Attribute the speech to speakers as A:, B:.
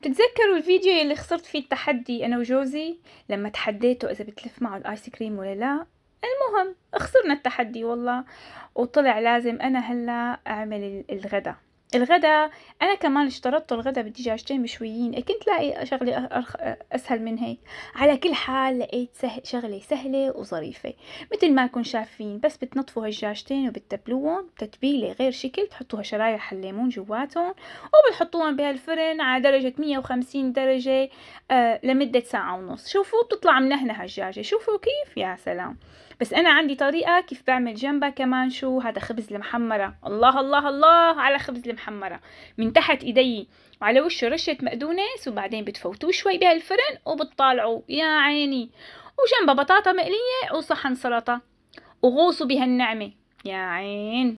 A: بتتذكروا الفيديو اللي خسرت فيه التحدي انا وجوزي لما تحديته اذا بتلف معه الايس كريم ولا لا المهم خسرنا التحدي والله وطلع لازم انا هلا اعمل الغدا الغداء انا كمان اشترطت الغداء بدي دجاجتين مشويين كنت لاقي شغله اسهل من هيك على كل حال لقيت سهل شغله سهله وظريفه مثل ما كن شايفين بس بتنطفوا هالدجاجتين وبتتبلوهم تتبيله غير شكل بتحطوا شرايح الليمون جواتهم وبتحطوهم بهالفرن على درجه 150 درجه آه لمده ساعه ونص شوفوا بتطلع منهنه هالدجاجه شوفوا كيف يا سلام بس انا عندي طريقه كيف بعمل جنبها كمان شو هذا خبز المحمره الله الله الله على خبز المحمرة. محمرة من تحت ايدي وعلى وشه رشة مقدونس وبعدين بتفوتوه شوي بهالفرن وبتطالعوا يا عيني وجنبه بطاطا مقلية وصحن سلطة وغوصوا بهالنعمة يا عين